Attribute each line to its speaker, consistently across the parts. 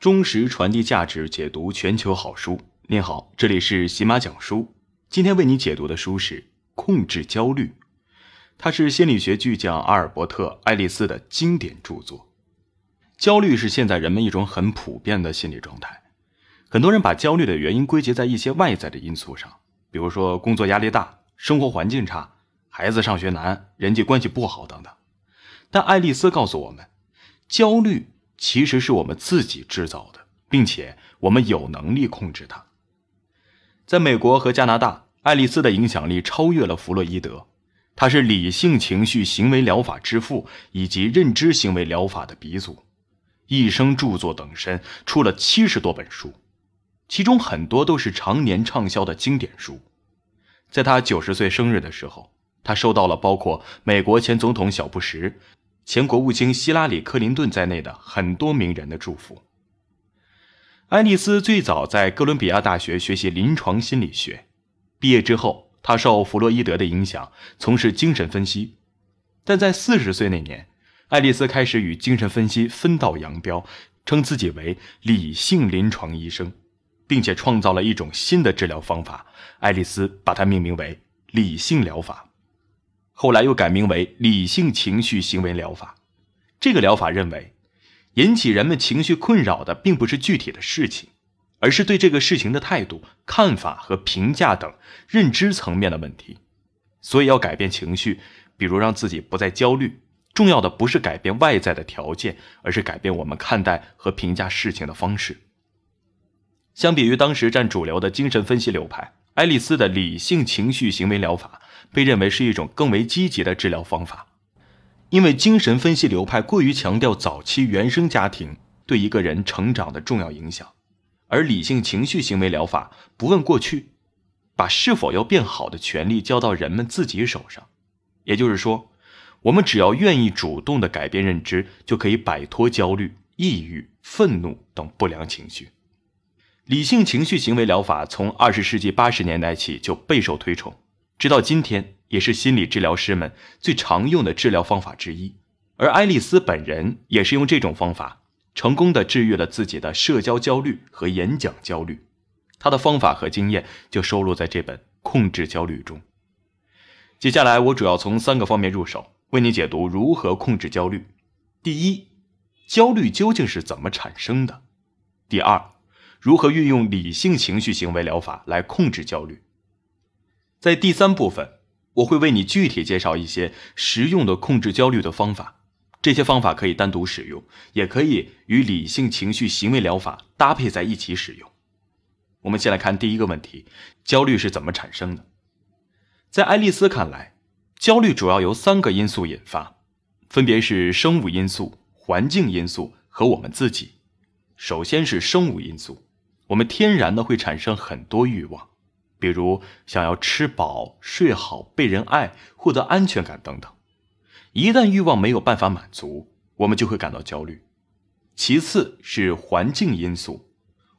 Speaker 1: 忠实传递价值，解读全球好书。您好，这里是喜马讲书。今天为你解读的书是《控制焦虑》，它是心理学巨匠阿尔伯特·爱丽丝的经典著作。焦虑是现在人们一种很普遍的心理状态，很多人把焦虑的原因归结在一些外在的因素上，比如说工作压力大、生活环境差、孩子上学难、人际关系不好等等。但爱丽丝告诉我们，焦虑。其实是我们自己制造的，并且我们有能力控制它。在美国和加拿大，爱丽丝的影响力超越了弗洛伊德，他是理性情绪行为疗法之父以及认知行为疗法的鼻祖，一生著作等身，出了七十多本书，其中很多都是常年畅销的经典书。在他九十岁生日的时候，他收到了包括美国前总统小布什。前国务卿希拉里·克林顿在内的很多名人的祝福。爱丽丝最早在哥伦比亚大学学习临床心理学，毕业之后，她受弗洛伊德的影响，从事精神分析。但在四十岁那年，爱丽丝开始与精神分析分道扬镳，称自己为理性临床医生，并且创造了一种新的治疗方法。爱丽丝把它命名为理性疗法。后来又改名为理性情绪行为疗法。这个疗法认为，引起人们情绪困扰的并不是具体的事情，而是对这个事情的态度、看法和评价等认知层面的问题。所以要改变情绪，比如让自己不再焦虑，重要的不是改变外在的条件，而是改变我们看待和评价事情的方式。相比于当时占主流的精神分析流派。爱丽丝的理性情绪行为疗法被认为是一种更为积极的治疗方法，因为精神分析流派过于强调早期原生家庭对一个人成长的重要影响，而理性情绪行为疗法不问过去，把是否要变好的权利交到人们自己手上。也就是说，我们只要愿意主动的改变认知，就可以摆脱焦虑、抑郁、愤怒等不良情绪。理性情绪行为疗法从二十世纪八十年代起就备受推崇，直到今天也是心理治疗师们最常用的治疗方法之一。而爱丽丝本人也是用这种方法成功的治愈了自己的社交焦虑和演讲焦虑。她的方法和经验就收录在这本《控制焦虑》中。接下来我主要从三个方面入手，为你解读如何控制焦虑：第一，焦虑究竟是怎么产生的；第二，如何运用理性情绪行为疗法来控制焦虑？在第三部分，我会为你具体介绍一些实用的控制焦虑的方法。这些方法可以单独使用，也可以与理性情绪行为疗法搭配在一起使用。我们先来看第一个问题：焦虑是怎么产生的？在爱丽丝看来，焦虑主要由三个因素引发，分别是生物因素、环境因素和我们自己。首先是生物因素。我们天然的会产生很多欲望，比如想要吃饱、睡好、被人爱、获得安全感等等。一旦欲望没有办法满足，我们就会感到焦虑。其次是环境因素，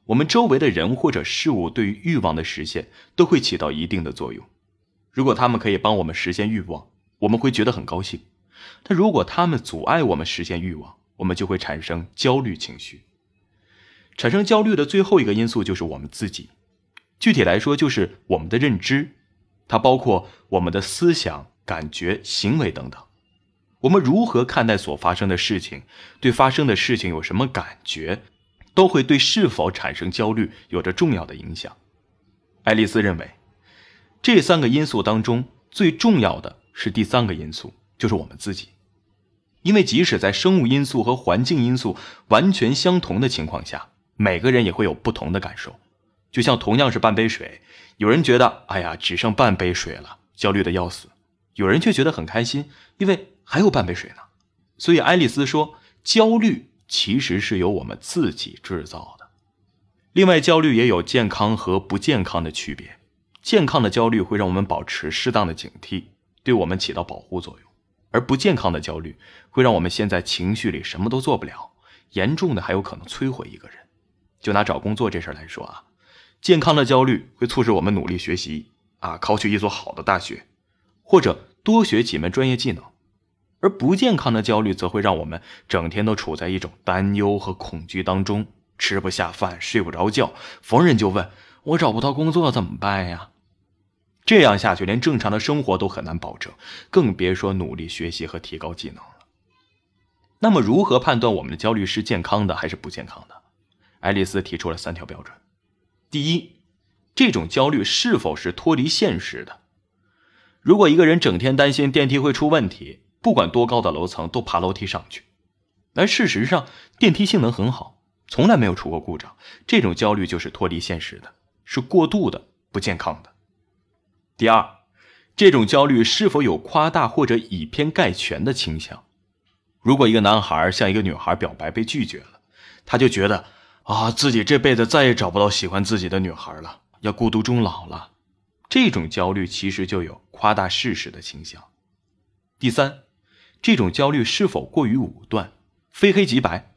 Speaker 1: 我们周围的人或者事物对于欲望的实现都会起到一定的作用。如果他们可以帮我们实现欲望，我们会觉得很高兴；但如果他们阻碍我们实现欲望，我们就会产生焦虑情绪。产生焦虑的最后一个因素就是我们自己，具体来说就是我们的认知，它包括我们的思想、感觉、行为等等。我们如何看待所发生的事情，对发生的事情有什么感觉，都会对是否产生焦虑有着重要的影响。爱丽丝认为，这三个因素当中最重要的是第三个因素，就是我们自己，因为即使在生物因素和环境因素完全相同的情况下。每个人也会有不同的感受，就像同样是半杯水，有人觉得哎呀只剩半杯水了，焦虑的要死；有人却觉得很开心，因为还有半杯水呢。所以爱丽丝说，焦虑其实是由我们自己制造的。另外，焦虑也有健康和不健康的区别。健康的焦虑会让我们保持适当的警惕，对我们起到保护作用；而不健康的焦虑会让我们陷在情绪里什么都做不了，严重的还有可能摧毁一个人。就拿找工作这事儿来说啊，健康的焦虑会促使我们努力学习，啊，考取一所好的大学，或者多学几门专业技能；而不健康的焦虑则会让我们整天都处在一种担忧和恐惧当中，吃不下饭，睡不着觉，逢人就问：“我找不到工作怎么办呀？”这样下去，连正常的生活都很难保证，更别说努力学习和提高技能了。那么，如何判断我们的焦虑是健康的还是不健康的？爱丽丝提出了三条标准：第一，这种焦虑是否是脱离现实的？如果一个人整天担心电梯会出问题，不管多高的楼层都爬楼梯上去，而事实上电梯性能很好，从来没有出过故障，这种焦虑就是脱离现实的，是过度的、不健康的。第二，这种焦虑是否有夸大或者以偏概全的倾向？如果一个男孩向一个女孩表白被拒绝了，他就觉得。啊，自己这辈子再也找不到喜欢自己的女孩了，要孤独终老了。这种焦虑其实就有夸大事实的倾向。第三，这种焦虑是否过于武断，非黑即白？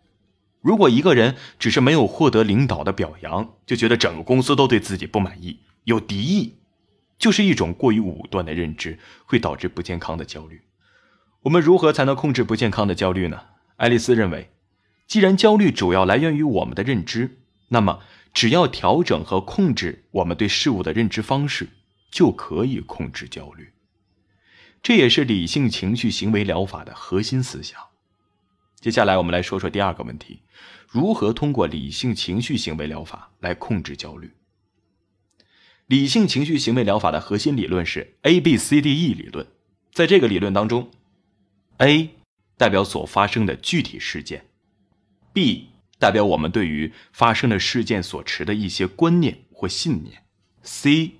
Speaker 1: 如果一个人只是没有获得领导的表扬，就觉得整个公司都对自己不满意、有敌意，就是一种过于武断的认知，会导致不健康的焦虑。我们如何才能控制不健康的焦虑呢？爱丽丝认为。既然焦虑主要来源于我们的认知，那么只要调整和控制我们对事物的认知方式，就可以控制焦虑。这也是理性情绪行为疗法的核心思想。接下来，我们来说说第二个问题：如何通过理性情绪行为疗法来控制焦虑？理性情绪行为疗法的核心理论是 A B C D E 理论。在这个理论当中，A 代表所发生的具体事件。B 代表我们对于发生的事件所持的一些观念或信念，C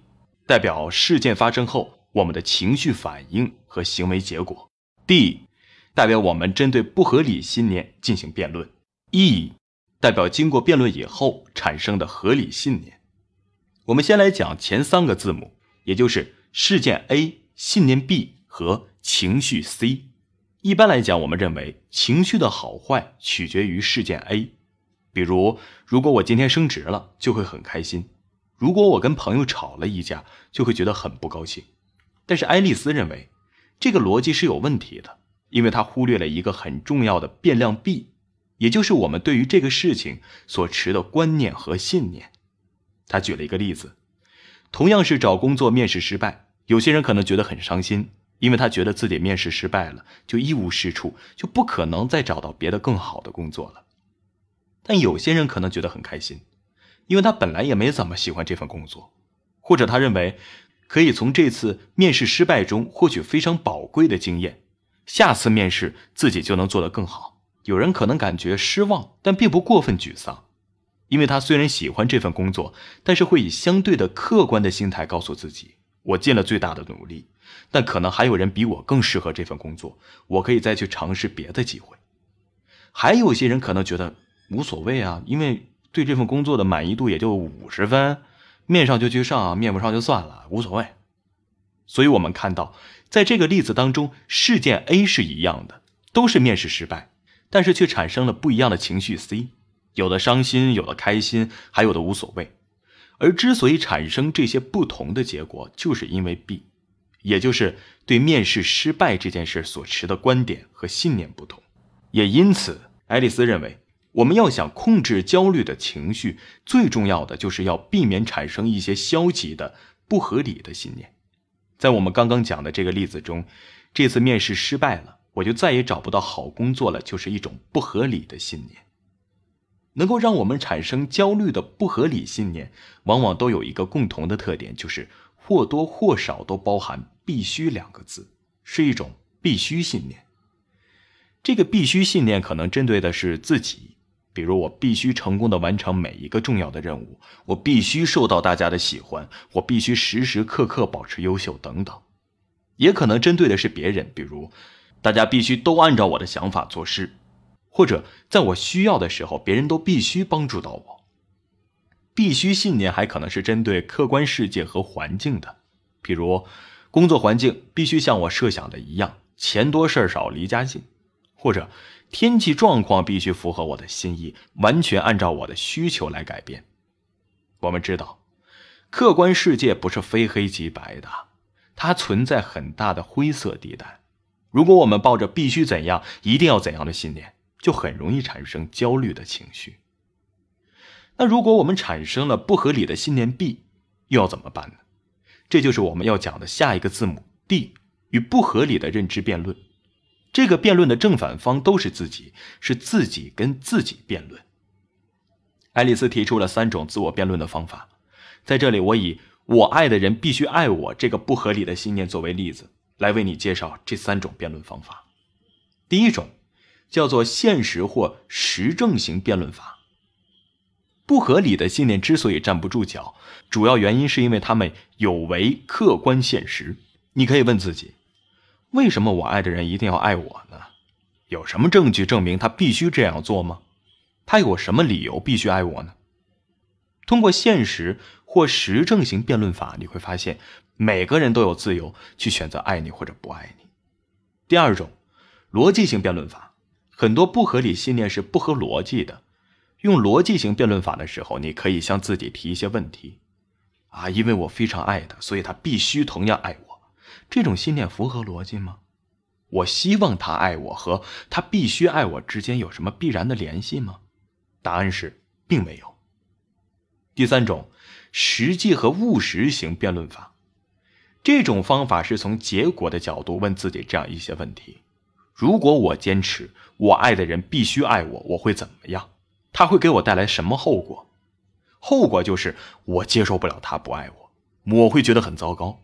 Speaker 1: 代表事件发生后我们的情绪反应和行为结果，D 代表我们针对不合理信念进行辩论，E 代表经过辩论以后产生的合理信念。我们先来讲前三个字母，也就是事件 A、信念 B 和情绪 C。一般来讲，我们认为情绪的好坏取决于事件 A，比如如果我今天升职了，就会很开心；如果我跟朋友吵了一架，就会觉得很不高兴。但是爱丽丝认为这个逻辑是有问题的，因为她忽略了一个很重要的变量 B，也就是我们对于这个事情所持的观念和信念。她举了一个例子：同样是找工作面试失败，有些人可能觉得很伤心。因为他觉得自己面试失败了，就一无是处，就不可能再找到别的更好的工作了。但有些人可能觉得很开心，因为他本来也没怎么喜欢这份工作，或者他认为可以从这次面试失败中获取非常宝贵的经验，下次面试自己就能做得更好。有人可能感觉失望，但并不过分沮丧，因为他虽然喜欢这份工作，但是会以相对的客观的心态告诉自己：“我尽了最大的努力。”但可能还有人比我更适合这份工作，我可以再去尝试别的机会。还有些人可能觉得无所谓啊，因为对这份工作的满意度也就五十分，面上就去上，面不上就算了，无所谓。所以，我们看到，在这个例子当中，事件 A 是一样的，都是面试失败，但是却产生了不一样的情绪 C，有的伤心，有的开心，还有的无所谓。而之所以产生这些不同的结果，就是因为 B。也就是对面试失败这件事所持的观点和信念不同，也因此，爱丽丝认为，我们要想控制焦虑的情绪，最重要的就是要避免产生一些消极的、不合理的信念。在我们刚刚讲的这个例子中，这次面试失败了，我就再也找不到好工作了，就是一种不合理的信念。能够让我们产生焦虑的不合理信念，往往都有一个共同的特点，就是或多或少都包含。必须两个字是一种必须信念。这个必须信念可能针对的是自己，比如我必须成功地完成每一个重要的任务，我必须受到大家的喜欢，我必须时时刻刻保持优秀等等。也可能针对的是别人，比如大家必须都按照我的想法做事，或者在我需要的时候，别人都必须帮助到我。必须信念还可能是针对客观世界和环境的，比如。工作环境必须像我设想的一样，钱多事儿少，离家近，或者天气状况必须符合我的心意，完全按照我的需求来改变。我们知道，客观世界不是非黑即白的，它存在很大的灰色地带。如果我们抱着必须怎样、一定要怎样的信念，就很容易产生焦虑的情绪。那如果我们产生了不合理的信念 B，又要怎么办呢？这就是我们要讲的下一个字母 D 与不合理的认知辩论。这个辩论的正反方都是自己，是自己跟自己辩论。爱丽丝提出了三种自我辩论的方法，在这里我以“我爱的人必须爱我”这个不合理的信念作为例子，来为你介绍这三种辩论方法。第一种叫做现实或实证型辩论法。不合理的信念之所以站不住脚，主要原因是因为他们有违客观现实。你可以问自己：为什么我爱的人一定要爱我呢？有什么证据证明他必须这样做吗？他有什么理由必须爱我呢？通过现实或实证型辩论法，你会发现每个人都有自由去选择爱你或者不爱你。第二种，逻辑型辩论法，很多不合理信念是不合逻辑的。用逻辑型辩论法的时候，你可以向自己提一些问题，啊，因为我非常爱他，所以他必须同样爱我。这种信念符合逻辑吗？我希望他爱我和他必须爱我之间有什么必然的联系吗？答案是并没有。第三种，实际和务实型辩论法，这种方法是从结果的角度问自己这样一些问题：如果我坚持我爱的人必须爱我，我会怎么样？他会给我带来什么后果？后果就是我接受不了他不爱我，我会觉得很糟糕。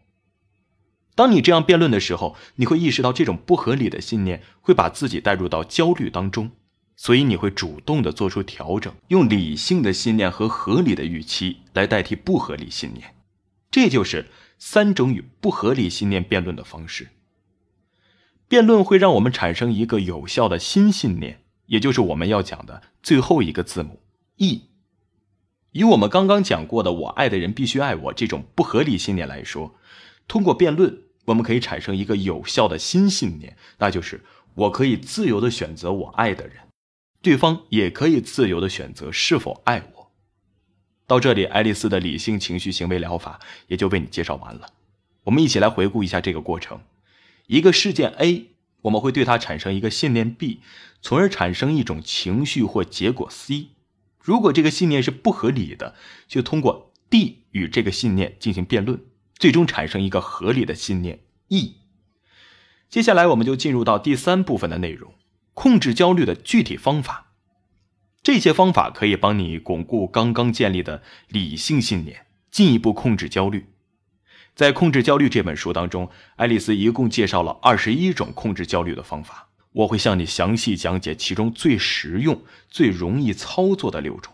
Speaker 1: 当你这样辩论的时候，你会意识到这种不合理的信念会把自己带入到焦虑当中，所以你会主动的做出调整，用理性的信念和合理的预期来代替不合理信念。这就是三种与不合理信念辩论的方式。辩论会让我们产生一个有效的新信念。也就是我们要讲的最后一个字母 E，以我们刚刚讲过的“我爱的人必须爱我”这种不合理信念来说，通过辩论，我们可以产生一个有效的新信念，那就是我可以自由的选择我爱的人，对方也可以自由的选择是否爱我。到这里，爱丽丝的理性情绪行为疗法也就为你介绍完了。我们一起来回顾一下这个过程：一个事件 A。我们会对它产生一个信念 B，从而产生一种情绪或结果 C。如果这个信念是不合理的，就通过 D 与这个信念进行辩论，最终产生一个合理的信念 E。接下来，我们就进入到第三部分的内容——控制焦虑的具体方法。这些方法可以帮你巩固刚刚建立的理性信念，进一步控制焦虑。在《控制焦虑》这本书当中，爱丽丝一共介绍了二十一种控制焦虑的方法。我会向你详细讲解其中最实用、最容易操作的六种。